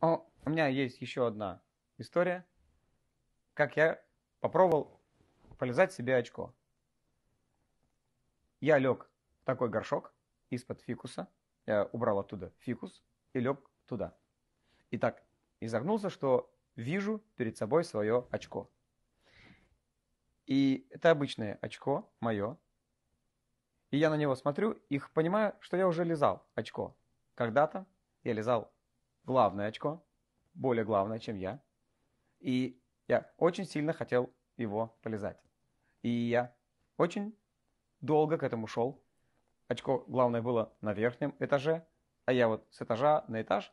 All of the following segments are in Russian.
О, у меня есть еще одна история, как я попробовал полезать себе очко. Я лег в такой горшок из-под фикуса, я убрал оттуда фикус и лег туда. И так изогнулся, что вижу перед собой свое очко. И это обычное очко мое. И я на него смотрю и понимаю, что я уже лизал очко. Когда-то я лизал главное очко, более главное, чем я. И я очень сильно хотел его полезать. И я очень долго к этому шел. Очко главное было на верхнем этаже, а я вот с этажа на этаж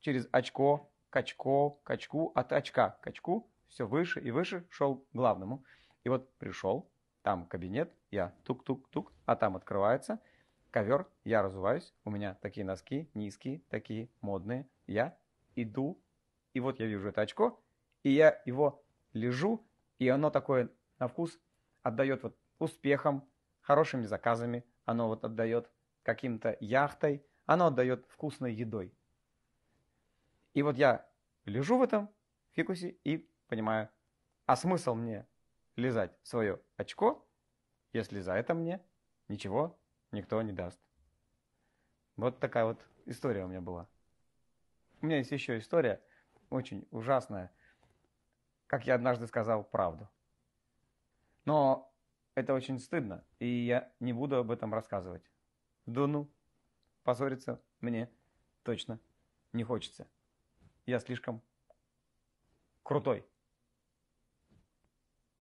через очко, к качку от очка к очку, все выше и выше шел к главному. И вот пришел, там кабинет, я тук-тук-тук, а там открывается ковер, я разуваюсь, у меня такие носки низкие, такие модные, я иду, и вот я вижу это очко, и я его лежу, и оно такое на вкус отдает вот успехом, хорошими заказами, оно вот отдает каким-то яхтой, оно отдает вкусной едой. И вот я лежу в этом фикусе и понимаю, а смысл мне лизать свое очко, если за это мне ничего никто не даст. Вот такая вот история у меня была. У меня есть еще история, очень ужасная, как я однажды сказал правду. Но это очень стыдно, и я не буду об этом рассказывать. Да ну, позориться мне точно не хочется. Я слишком крутой.